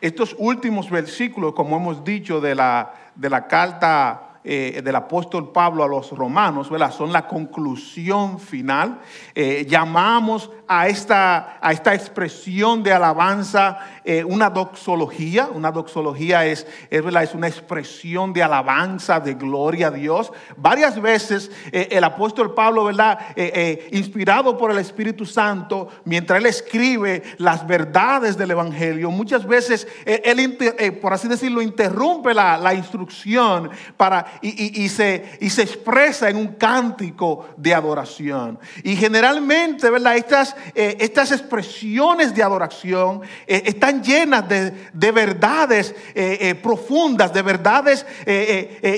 estos últimos versículos, como hemos dicho, de la, de la carta eh, del apóstol Pablo a los romanos, son la conclusión final. Eh, llamamos a esta, a esta expresión de alabanza eh, una doxología. Una doxología es, ¿verdad? es una expresión de alabanza, de gloria a Dios. Varias veces el apóstol Pablo, ¿verdad? inspirado por el Espíritu Santo, mientras él escribe las verdades del Evangelio, muchas veces él, por así decirlo, interrumpe la, la instrucción para y, se, se expresa en un cántico de adoración. Y generalmente, Estas, eh, estas expresiones de adoración eh, están llenas de, verdades eh, profundas, de verdades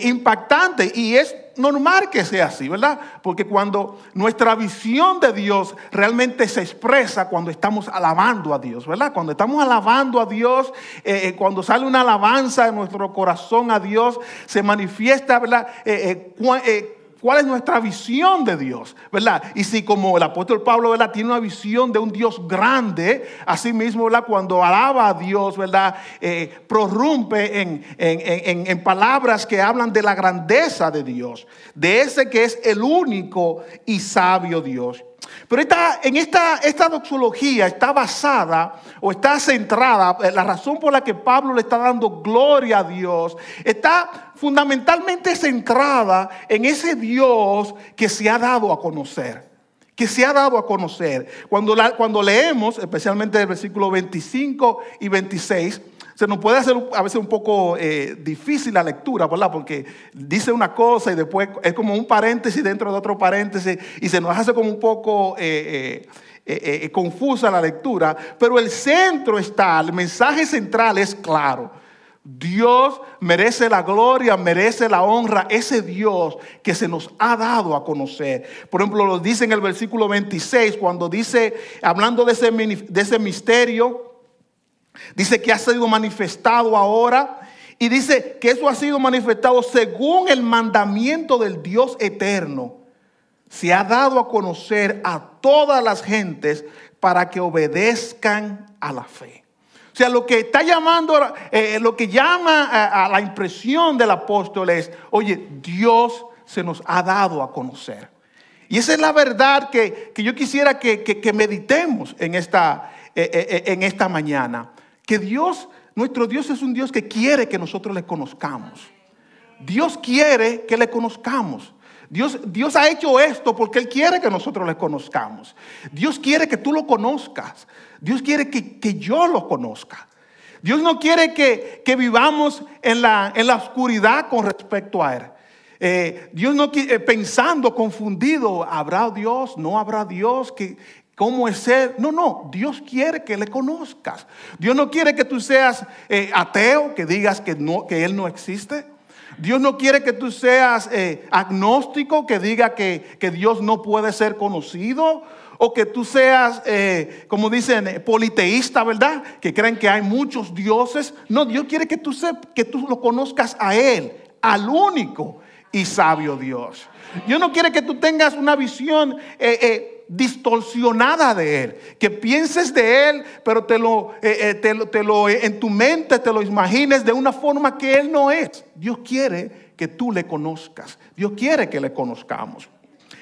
impactantes. Y es normal que sea así, ¿verdad? Porque cuando nuestra visión de Dios realmente se expresa cuando estamos alabando a Dios, ¿verdad? Cuando estamos alabando a Dios, eh, eh, cuando sale una alabanza de nuestro corazón a Dios, se manifiesta, ¿verdad? Eh, eh cuál es nuestra visión de Dios, ¿verdad? Y si como el apóstol Pablo, ¿verdad? Tiene una visión de un Dios grande, así mismo, Cuando alaba a Dios, ¿verdad? Eh, prorrumpe en, en, palabras que hablan de la grandeza de Dios, de ese que es el único y sabio Dios. Pero esta, en esta, esta doxología está basada o está centrada, eh, la razón por la que Pablo le está dando gloria a Dios, está fundamentalmente centrada en ese Dios que se ha dado a conocer que se ha dado a conocer. Cuando, cuando leemos, especialmente el versículo 25 y 26, se nos puede hacer a veces un poco eh, difícil la lectura, ¿verdad? Porque dice una cosa y después es como un paréntesis dentro de otro paréntesis y se nos hace como un poco eh, eh, confusa la lectura, pero el centro está, el mensaje central es claro. Dios merece la gloria, merece la honra, ese Dios que se nos ha dado a conocer. Por ejemplo, lo dice en el versículo 26, cuando dice, hablando de ese misterio Dice que ha sido manifestado ahora. Y dice que eso ha sido manifestado según el mandamiento del Dios eterno. Se ha dado a conocer a todas las gentes para que obedezcan a la fe. O sea, lo que está llamando, eh, lo que llama a, la impresión del apóstol es, oye, Dios se nos ha dado a conocer. Y esa es la verdad que, yo quisiera que, meditemos en esta, eh, eh, en esta mañana. Que Dios, nuestro Dios es un Dios que quiere que nosotros le conozcamos. Dios quiere que le conozcamos. Dios, Dios, ha hecho esto porque Él quiere que nosotros le conozcamos. Dios quiere que tú lo conozcas. Dios quiere que, yo lo conozca. Dios no quiere que, vivamos en la, oscuridad con respecto a Él. Eh, Dios no quiere, eh, pensando, confundido, ¿habrá Dios? ¿No habrá Dios? ¿Qué, ¿Cómo es ser? No, no, Dios quiere que le conozcas. Dios no quiere que tú seas eh, ateo, que digas que, Él no existe. Dios no quiere que tú seas eh, agnóstico, que diga que, Dios no puede ser conocido. O que tú seas, eh, como dicen, politeísta, ¿verdad? Que creen que hay muchos dioses. No, Dios quiere que tú, sepas, que tú lo conozcas a Él, al único y sabio Dios. Dios no quiere que tú tengas una visión distorsionada de Él, que pienses de Él, pero te lo, eh, eh, te, lo, eh, en tu mente te lo imagines de una forma que Él no es. Dios quiere que tú le conozcas, Dios quiere que le conozcamos.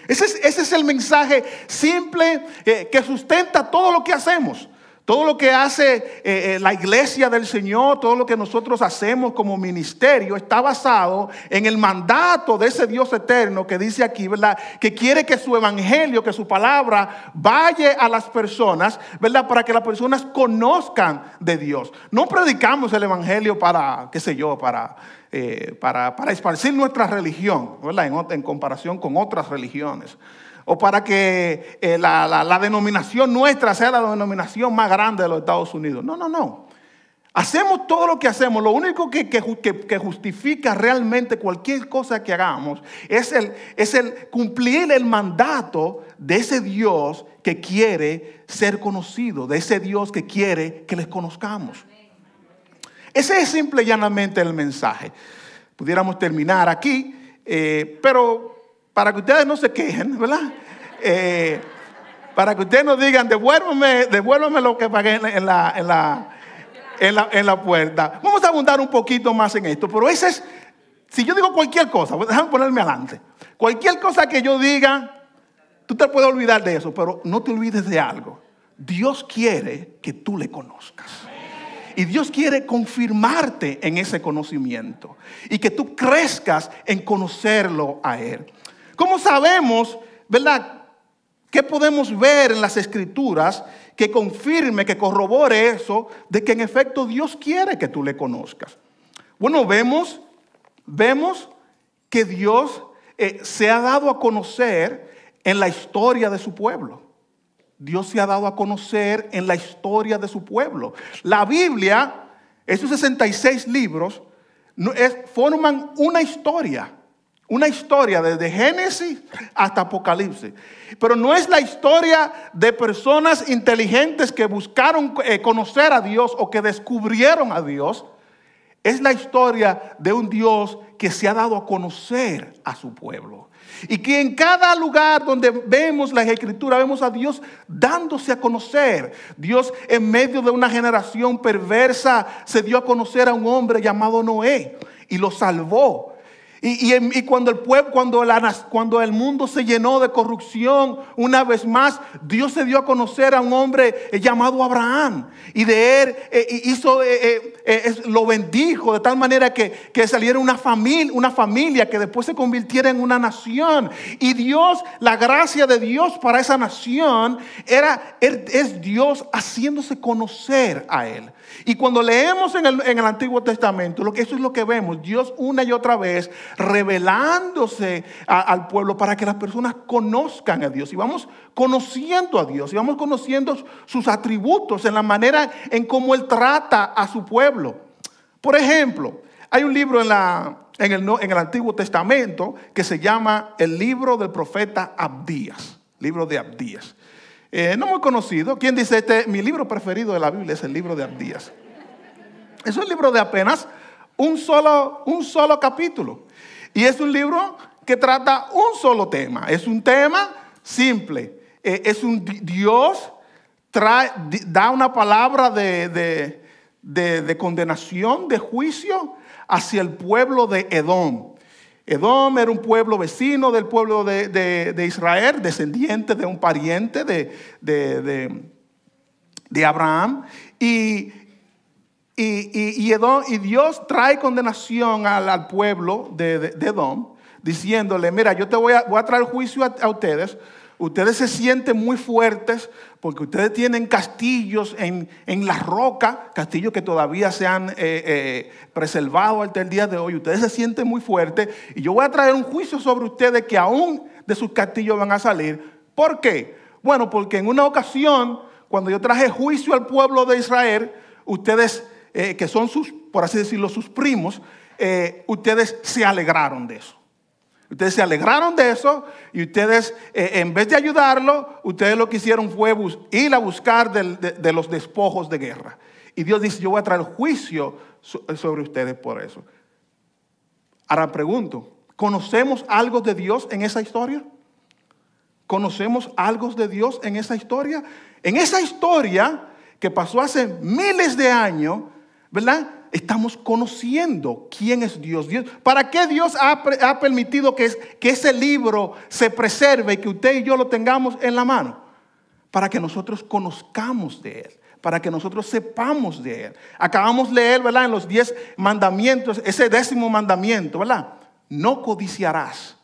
Ese es, el mensaje simple que sustenta todo lo que hacemos. Todo lo que hace eh, eh, la iglesia del Señor, todo lo que nosotros hacemos como ministerio, está basado en el mandato de ese Dios eterno que dice aquí, ¿verdad? Que quiere que su evangelio, que su palabra vaya a las personas, ¿verdad? Para que las personas conozcan de Dios. No predicamos el evangelio para, qué sé yo, para, eh, para, esparcir nuestra religión, ¿verdad? En, en comparación con otras religiones o para que eh, la, denominación nuestra sea la denominación más grande de los Estados Unidos. No, no, no. Hacemos todo lo que hacemos. Lo único que, justifica realmente cualquier cosa que hagamos es el, cumplir el mandato de ese Dios que quiere ser conocido, de ese Dios que quiere que les conozcamos. Ese es simple y llanamente el mensaje. Pudiéramos terminar aquí, eh, pero para que ustedes no se quejen, ¿verdad? Eh, para que ustedes no digan, devuélvame, lo que pagué en la, puerta. Vamos a abundar un poquito más en esto, pero ese es, si yo digo cualquier cosa, pues, déjame ponerme adelante, cualquier cosa que yo diga, tú te puedes olvidar de eso, pero no te olvides de algo. Dios quiere que tú le conozcas. Y Dios quiere confirmarte en ese conocimiento y que tú crezcas en conocerlo a Él. ¿Cómo sabemos, verdad? ¿Qué podemos ver en las escrituras que confirme, que corrobore eso, de que en efecto Dios quiere que tú le conozcas? Bueno, vemos, vemos que Dios eh, se ha dado a conocer en la historia de su pueblo. Dios se ha dado a conocer en la historia de su pueblo. La Biblia, esos 66 libros, forman una historia. Una historia desde Génesis hasta Apocalipsis. Pero no es la historia de personas inteligentes que buscaron eh, conocer a Dios o que descubrieron a Dios. Es la historia de un Dios que se ha dado a conocer a su pueblo. Y que en cada lugar donde vemos la escritura vemos a Dios dándose a conocer. Dios en medio de una generación perversa se dio a conocer a un hombre llamado Noé y lo salvó y, cuando el pueblo, cuando, cuando el mundo se llenó de corrupción, una vez más, Dios se dio a conocer a un hombre eh, llamado Abraham. Y de él eh, hizo, eh, lo bendijo de tal manera que, saliera una familia, una familia que después se convirtiera en una nación. Y Dios, la gracia de Dios para esa nación, era, es Dios haciéndose conocer a él. Y cuando leemos en el, Antiguo Testamento, lo que, eso es lo que vemos, Dios una y otra vez revelándose al pueblo para que las personas conozcan a Dios. Y vamos conociendo a Dios, y vamos conociendo sus atributos en la manera en cómo Él trata a su pueblo. Por ejemplo, hay un libro en, el, en el Antiguo Testamento que se llama el libro del profeta Abdías, libro de Abdías. Eh, no muy conocido. ¿Quién dice este? Mi libro preferido de la Biblia es el libro de Abdías. Es un libro de apenas un solo, un solo capítulo. Y es un libro que trata un solo tema. Es un tema simple. Eh, es un Dios trae, da una palabra de, de condenación, de juicio hacia el pueblo de Edom. Edom era un pueblo vecino del pueblo de, Israel, descendiente de un pariente de, de Abraham. Y, y, Dios trae condenación al, pueblo de, Edom, diciéndole, mira, yo te voy a, traer juicio a, ustedes Ustedes se sienten muy fuertes porque ustedes tienen castillos en, la roca, castillos que todavía se han eh, eh, preservado hasta el día de hoy. Ustedes se sienten muy fuertes y yo voy a traer un juicio sobre ustedes que aún de sus castillos van a salir. ¿Por qué? Bueno, porque en una ocasión, cuando yo traje juicio al pueblo de Israel, ustedes, eh, que son sus, por así decirlo, sus primos, ustedes se alegraron de eso. Ustedes se alegraron de eso y ustedes, eh, en vez de ayudarlo, ustedes lo que hicieron fue ir a buscar de, los despojos de guerra. Y Dios dice, yo voy a traer juicio sobre ustedes por eso. Ahora pregunto, ¿conocemos algo de Dios en esa historia? ¿Conocemos algo de Dios en esa historia? En esa historia que pasó hace miles de años, ¿verdad? estamos conociendo quién es Dios. Dios ¿Para qué Dios ha, permitido que, que ese libro se preserve y que usted y yo lo tengamos en la mano? Para que nosotros conozcamos de Él, para que nosotros sepamos de Él. Acabamos de leer, ¿verdad? En los diez mandamientos, ese décimo mandamiento, ¿verdad? No codiciarás.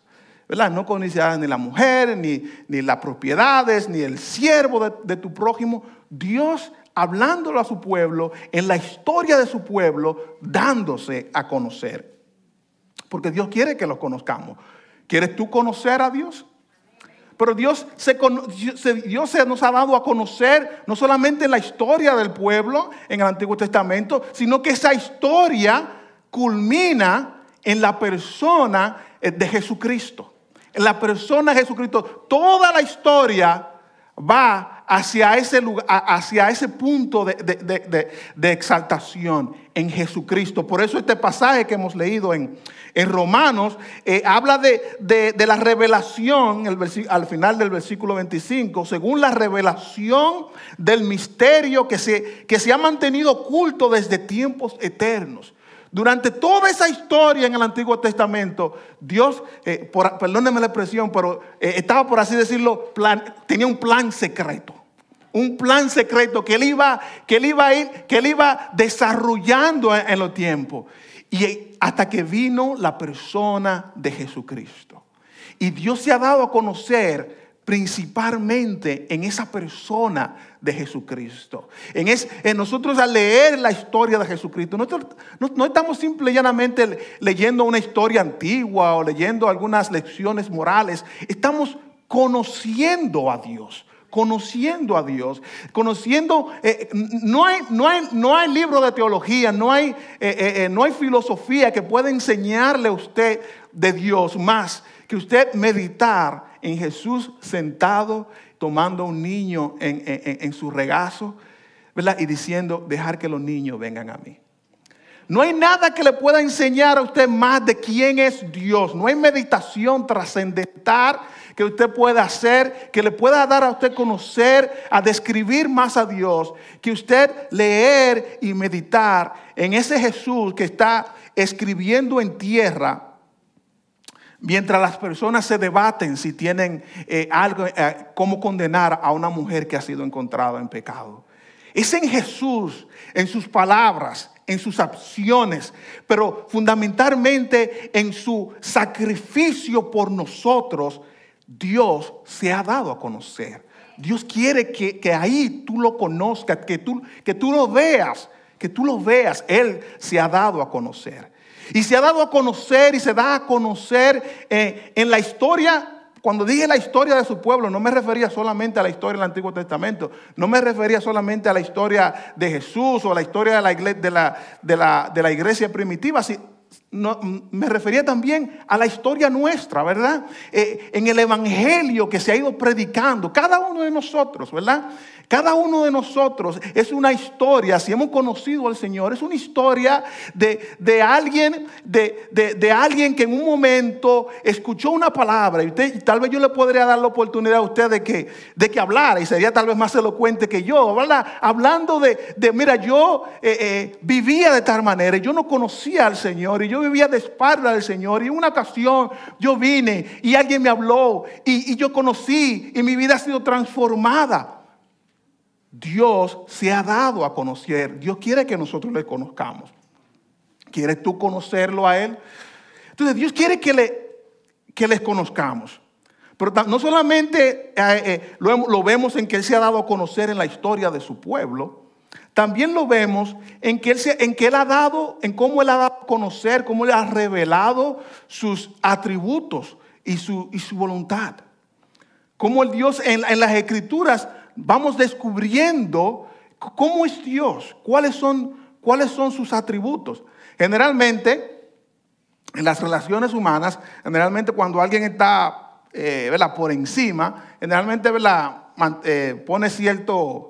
¿verdad? No codiciarás ni la mujer, ni, ni las propiedades, ni el siervo de, de tu prójimo. Dios hablándolo a su pueblo, en la historia de su pueblo, dándose a conocer. Porque Dios quiere que lo conozcamos. ¿Quieres tú conocer a Dios? Pero Dios se, Dios nos ha dado a conocer no solamente en la historia del pueblo en el Antiguo Testamento, sino que esa historia culmina en la persona eh, de Jesucristo. En la persona de Jesucristo. Toda la historia va hacia ese, lugar, hacia ese punto de, exaltación en Jesucristo. Por eso este pasaje que hemos leído en, Romanos eh, habla de, la revelación, al final del versículo 25, según la revelación del misterio que se ha mantenido oculto desde tiempos eternos. Durante toda esa historia en el Antiguo Testamento, Dios, eh, perdónenme la expresión, pero eh, estaba, por así decirlo, tenía un plan secreto. Un plan secreto que él iba, que él iba que él iba desarrollando en, en los tiempos. Y eh, hasta que vino la persona de Jesucristo. Y Dios se ha dado a conocer principalmente en esa persona de Jesucristo. En, en nosotros al leer la historia de Jesucristo, no, estamos simplemente llanamente leyendo una historia antigua o leyendo algunas lecciones morales, estamos conociendo a Dios conociendo a Dios, conociendo, eh, no, hay, no, no, hay, libro de teología, no hay, eh, eh, no hay filosofía que pueda enseñarle a usted de Dios más que usted meditar en Jesús sentado, tomando a un niño en, en su regazo, ¿verdad? Y diciendo, dejar que los niños vengan a mí. No hay nada que le pueda enseñar a usted más de quién es Dios. No hay meditación trascendental que usted pueda hacer, que le pueda dar a usted conocer, a describir más a Dios, que usted leer y meditar en ese Jesús que está escribiendo en tierra. Mientras las personas se debaten si tienen eh, algo, eh, cómo condenar a una mujer que ha sido encontrada en pecado. Es en Jesús, en sus palabras, en sus acciones, pero fundamentalmente en su sacrificio por nosotros Dios se ha dado a conocer. Dios quiere que, ahí tú lo conozcas, que tú, que tú lo veas, que tú lo veas. Él se ha dado a conocer. Y se ha dado a conocer y se da a conocer eh, en la historia. Cuando dije la historia de su pueblo, no me refería solamente a la historia del Antiguo Testamento, no me refería solamente a la historia de Jesús o a la historia de la iglesia primitiva, me refería también a la historia nuestra, ¿verdad? Eh, en el Evangelio que se ha ido predicando, cada uno de nosotros, ¿verdad? Cada uno de nosotros es una historia, si hemos conocido al Señor, es una historia de, alguien, de, alguien que en un momento escuchó una palabra. Y usted, tal vez yo le podría dar la oportunidad a usted de que, de que hablara y sería tal vez más elocuente que yo, ¿verdad? Hablando de, mira, yo eh, eh, vivía de tal manera, yo no conocía al Señor y yo vivía de espalda del Señor. Y en una ocasión yo vine y alguien me habló y yo conocí y mi vida ha sido transformada. Dios se ha dado a conocer. Dios quiere que nosotros le conozcamos. ¿Quieres tú conocerlo a Él? Entonces Dios quiere que, le, que les conozcamos. Pero no solamente eh, eh, lo, vemos en que Él se ha dado a conocer en la historia de su pueblo, también lo vemos en que, él se, en que Él ha dado, en cómo Él ha dado a conocer, cómo Él ha revelado sus atributos y su, y su voluntad. Cómo el Dios en, en las escrituras vamos descubriendo cómo es Dios, cuáles son, cuáles son sus atributos. Generalmente, en las relaciones humanas, generalmente cuando alguien está eh, por encima, generalmente eh, pone cierto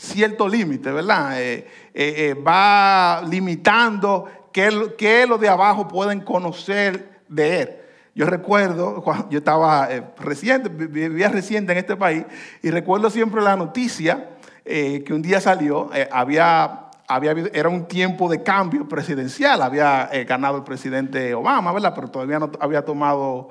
cierto límite, ¿verdad? Eh, va limitando qué, qué lo de abajo pueden conocer de él. Yo recuerdo, yo estaba eh, reciente, vivía reciente en este país, y recuerdo siempre la noticia eh, que un día salió, eh, había, había, era un tiempo de cambio presidencial, había ganado el presidente Obama, ¿verdad? Pero todavía no había tomado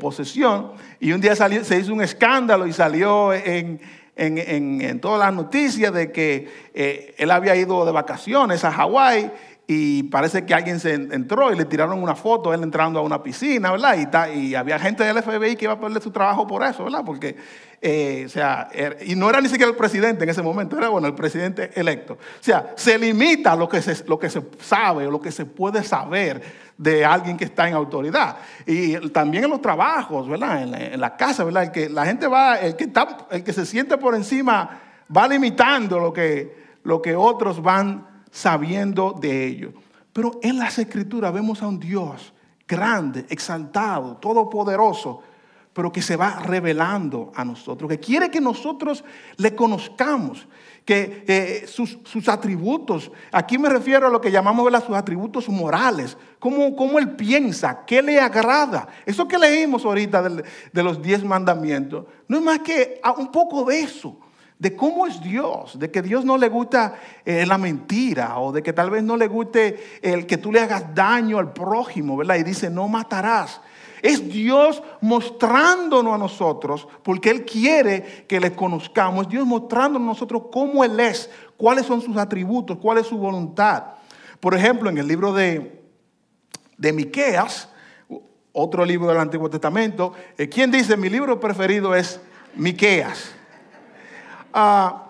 posesión, y un día salió, se hizo un escándalo y salió en... en todas las noticias de que él había ido de vacaciones a Hawái y parece que alguien se entró y le tiraron una foto, él entrando a una piscina, ¿verdad? Y, y había gente del FBI que iba a perder su trabajo por eso, ¿verdad? Porque, eh, o sea, er, y no era ni siquiera el presidente en ese momento, era, bueno, el presidente electo. O sea, se limita lo que se, lo que se sabe o lo que se puede saber de alguien que está en autoridad. Y también en los trabajos, ¿verdad? En la, casa, ¿verdad? El que la gente va, el que, está, el que se siente por encima va limitando lo que, lo que otros van sabiendo de ello. Pero en las escrituras vemos a un Dios grande, exaltado, todopoderoso, pero que se va revelando a nosotros, que quiere que nosotros le conozcamos, que eh, sus, atributos, aquí me refiero a lo que llamamos sus atributos morales, cómo, él piensa, qué le agrada. Eso que leímos ahorita de los diez mandamientos, no es más que un poco de eso, de cómo es Dios, de que Dios no le gusta eh, la mentira o de que tal vez no le guste el que tú le hagas daño al prójimo, ¿verdad? Y dice, no matarás. Es Dios mostrándonos a nosotros, porque Él quiere que le conozcamos, es Dios mostrándonos a nosotros cómo Él es, cuáles son sus atributos, cuál es su voluntad. Por ejemplo, en el libro de, de Miqueas, otro libro del Antiguo Testamento, eh, ¿quién dice mi libro preferido es Miqueas? Ah,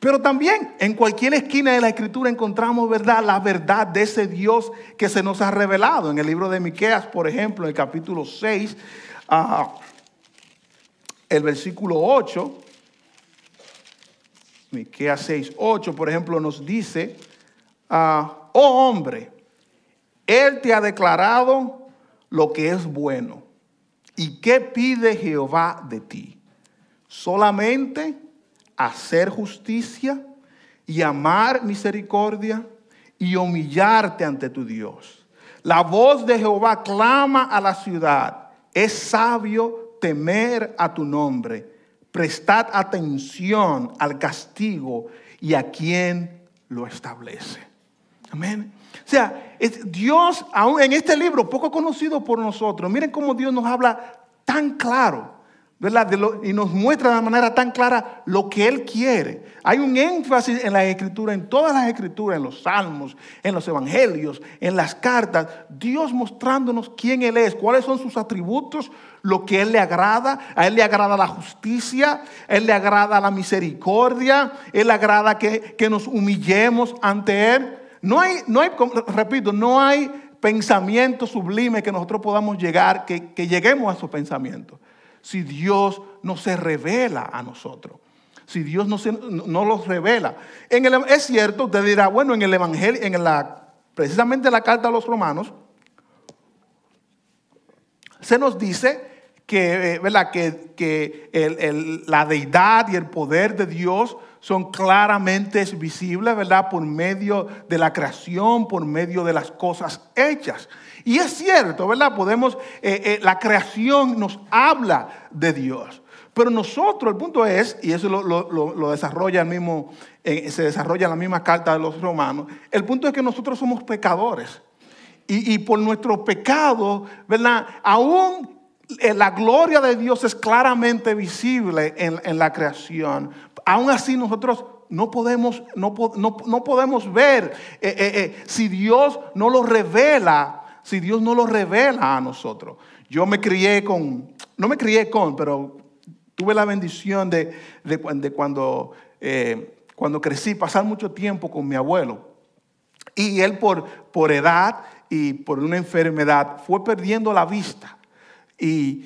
pero también en cualquier esquina de la escritura encontramos verdad, la verdad de ese Dios que se nos ha revelado. En el libro de Miqueas, por ejemplo, en el capítulo 6, ah, el versículo 8, Miqueas 6, 8, por ejemplo, nos dice, ah, oh hombre, él te ha declarado lo que es bueno. ¿Y qué pide Jehová de ti? solamente hacer justicia y amar misericordia y humillarte ante tu Dios. La voz de Jehová clama a la ciudad. Es sabio temer a tu nombre. Prestad atención al castigo y a quien lo establece. Amén. O sea, Dios, aún en este libro poco conocido por nosotros, miren cómo Dios nos habla tan claro y nos muestra de manera tan clara lo que Él quiere. Hay un énfasis en la escritura en todas las escrituras, en los salmos, en los evangelios, en las cartas. Dios mostrándonos quién Él es, cuáles son sus atributos, lo que Él le agrada. A Él le agrada la justicia, a Él le agrada la misericordia, a Él le agrada que, nos humillemos ante Él. No hay, no hay, repito, no hay pensamiento sublime que nosotros podamos llegar, que, que lleguemos a esos pensamientos si Dios no se revela a nosotros. Si Dios no, no los revela. es cierto, usted dirá, bueno, en el Evangelio, en la, precisamente en la carta a los romanos, se nos dice que, eh, ¿verdad? que, la deidad y el poder de Dios son claramente visibles, ¿verdad? Por medio de la creación, por medio de las cosas hechas. Y es cierto, ¿verdad? Podemos, eh, eh, la creación nos habla de Dios. Pero nosotros, el punto es, y eso lo, desarrolla el mismo, se desarrolla en la misma carta de los romanos, el punto es que nosotros somos pecadores. Y, y por nuestro pecado, ¿verdad? Aún eh, la gloria de Dios es claramente visible en, la creación. Aún así nosotros no podemos, no, podemos ver eh, eh, si Dios no lo revela, si Dios no lo revela a nosotros. Yo me crié con, no me crié con, pero tuve la bendición de, cuando, cuando crecí, pasar mucho tiempo con mi abuelo. Y él por, por edad y por una enfermedad fue perdiendo la vista. Y,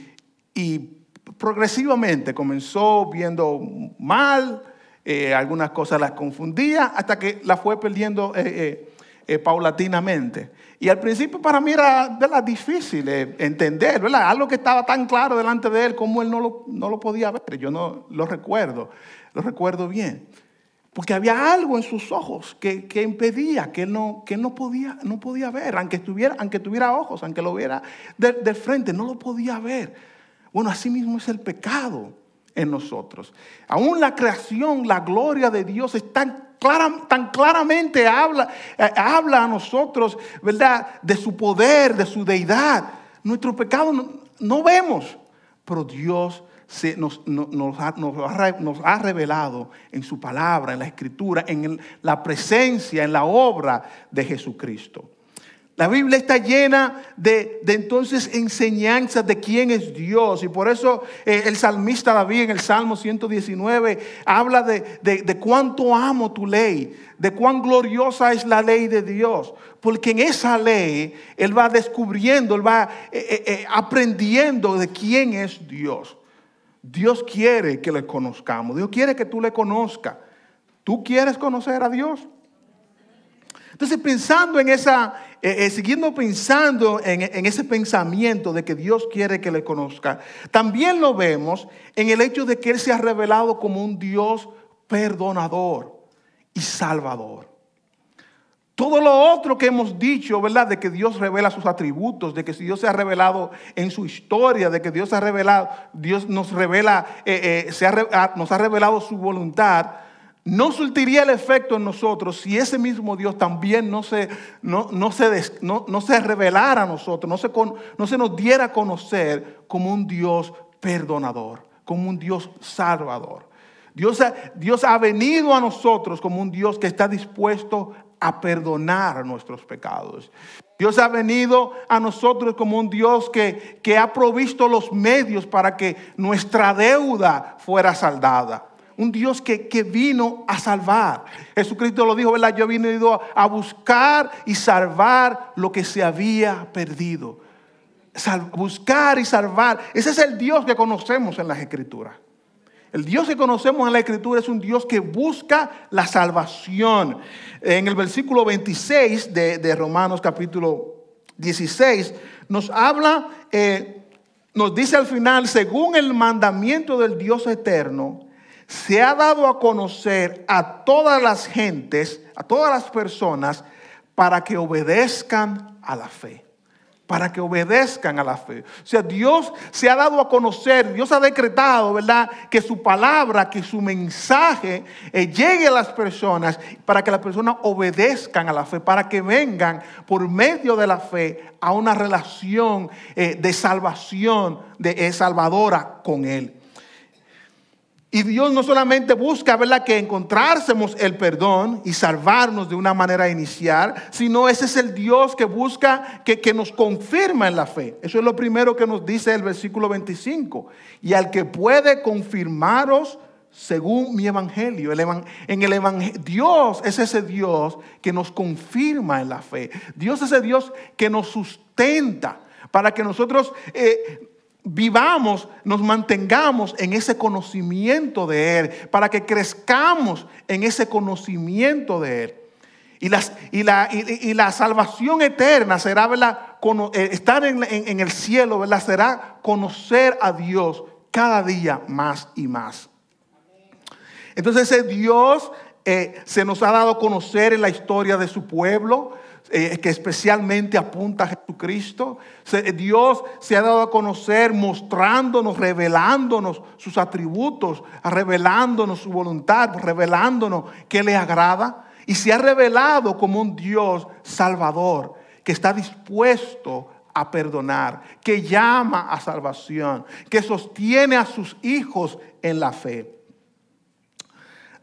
progresivamente comenzó viendo mal, eh, algunas cosas las confundía, hasta que la fue perdiendo eh, eh, paulatinamente. Y al principio para mí era difícil entender, algo que estaba tan claro delante de él como él no lo, no lo podía ver, yo no lo recuerdo, lo recuerdo bien. Porque había algo en sus ojos que, impedía, que él, no, que no, podía, no podía ver, aunque, tuviera ojos, aunque lo viera de, frente, no lo podía ver. Bueno, así mismo es el pecado en nosotros. Aún la creación, la gloria de Dios es tan, tan claramente habla, eh, habla a nosotros, ¿verdad? De su poder, de su deidad. Nuestro pecado no, no vemos, pero Dios nos, ha, revelado en su palabra, en la escritura, en la presencia, en la obra de Jesucristo. La Biblia está llena de, entonces enseñanzas de quién es Dios. Y por eso eh, el salmista David en el Salmo 119 habla de, cuánto amo tu ley, de cuán gloriosa es la ley de Dios. Porque en esa ley él va descubriendo, él va eh, eh, aprendiendo de quién es Dios. Dios quiere que le conozcamos. Dios quiere que tú le conozcas. ¿Tú quieres conocer a Dios? Entonces, pensando en esa, eh, eh, siguiendo pensando en, en, ese pensamiento de que Dios quiere que le conozca, también lo vemos en el hecho de que Él se ha revelado como un Dios perdonador y salvador. Todo lo otro que hemos dicho, ¿verdad? De que Dios revela sus atributos, de que si Dios se ha revelado en su historia, de que Dios ha revelado, Dios nos revela, eh, eh, se ha, nos ha revelado su voluntad, no surtiría el efecto en nosotros si ese mismo Dios también no se, no, se, no, se revelara a nosotros, no se, no se nos diera a conocer como un Dios perdonador, como un Dios salvador. Dios, Dios ha venido a nosotros como un Dios que está dispuesto a a perdonar nuestros pecados. Dios ha venido a nosotros como un Dios que, que ha provisto los medios para que nuestra deuda fuera saldada. Un Dios que, vino a salvar. Jesucristo lo dijo, ¿verdad? Yo he venido a buscar y salvar lo que se había perdido. buscar y salvar. Ese es el Dios que conocemos en las Escrituras. El Dios que conocemos en la Escritura es un Dios que busca la salvación. En el versículo 26 de, Romanos capítulo 16 nos habla, eh, nos dice al final, según el mandamiento del Dios eterno, se ha dado a conocer a todas las gentes, a todas las personas, para que obedezcan a la fe para que obedezcan a la fe. O sea, Dios se ha dado a conocer, Dios ha decretado, ¿verdad? Que su palabra, que su mensaje eh, llegue a las personas para que las personas obedezcan a la fe, para que vengan por medio de la fe a una relación eh, de salvación, de eh, salvadora con Él. Y Dios no solamente busca, ¿verdad?, que encontrásemos el perdón y salvarnos de una manera inicial, sino ese es el Dios que busca que, nos confirma en la fe. Eso es lo primero que nos dice el versículo 25. Y al que puede confirmaros según mi evangelio. en el evangelio, Dios es ese Dios que nos confirma en la fe. Dios es ese Dios que nos sustenta para que nosotros eh, vivamos, nos mantengamos en ese conocimiento de Él, para que crezcamos en ese conocimiento de Él. Y, las, y, la, y, la, salvación eterna será eh, estar en, en, el cielo, será conocer a Dios cada día más y más. Entonces ese Dios eh, se nos ha dado a conocer en la historia de su pueblo, eh, que especialmente apunta a Jesucristo. Dios se ha dado a conocer mostrándonos, revelándonos sus atributos, revelándonos su voluntad, revelándonos que le agrada. Y se ha revelado como un Dios salvador que está dispuesto a perdonar, que llama a salvación, que sostiene a sus hijos en la fe.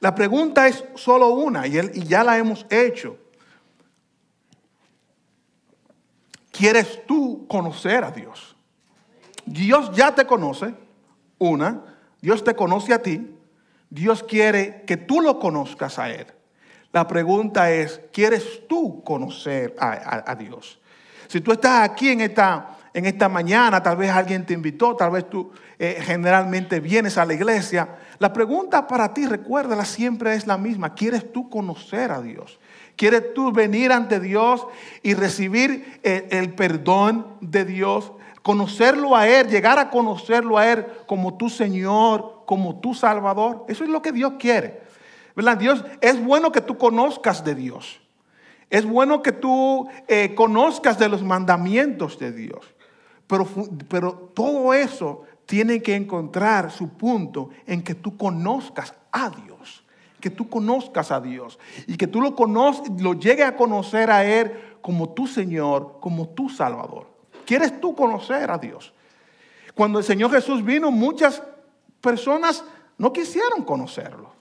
La pregunta es solo una y ya la hemos hecho. quieres tú conocer a Dios. Dios ya te conoce, una, Dios te conoce a ti, Dios quiere que tú lo conozcas a Él. La pregunta es, ¿quieres tú conocer a, Dios? Si tú estás aquí en esta, en esta mañana, tal vez alguien te invitó, tal vez tú eh, generalmente vienes a la iglesia, la pregunta para ti, recuérdala, siempre es la misma, ¿quieres tú conocer a Dios? ¿Quieres tú venir ante Dios y recibir eh, el, perdón de Dios? Conocerlo a Él, llegar a conocerlo a Él como tu Señor, como tu Salvador. Eso es lo que Dios quiere. ¿Verdad? Dios, es bueno que tú conozcas de Dios. Es bueno que tú eh, conozcas de los mandamientos de Dios. Pero, pero todo eso tiene que encontrar su punto en que tú conozcas a Dios que tú conozcas a Dios y que tú lo, lo llegues a conocer a Él como tu Señor, como tu Salvador. ¿Quieres tú conocer a Dios? Cuando el Señor Jesús vino, muchas personas no quisieron conocerlo,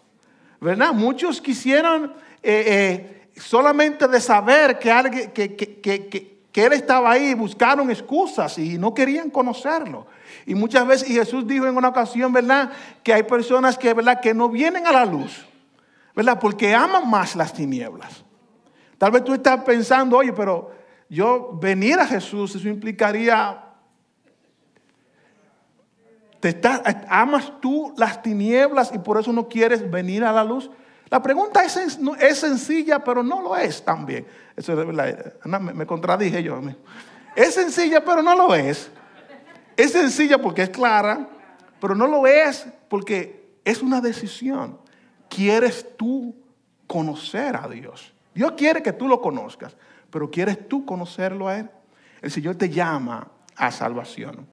¿verdad? Muchos quisieron eh, eh, solamente de saber que, alguien, que, Él estaba ahí, buscaron excusas y no querían conocerlo. Y muchas veces, Jesús dijo en una ocasión, ¿verdad? Que hay personas que, ¿verdad? que no vienen a la luz ¿verdad? Porque aman más las tinieblas. Tal vez tú estás pensando, oye, pero yo venir a Jesús, eso implicaría... Te estás, ¿Amas tú las tinieblas y por eso no quieres venir a la luz? La pregunta es, sencilla, pero no lo es también. Eso es verdad. Me, me, contradije yo. Es sencilla, pero no lo es. Es sencilla porque es clara, pero no lo es porque es una decisión. ¿Quieres tú conocer a Dios? Dios quiere que tú lo conozcas, pero ¿quieres tú conocerlo a Él? El Señor te llama a salvación.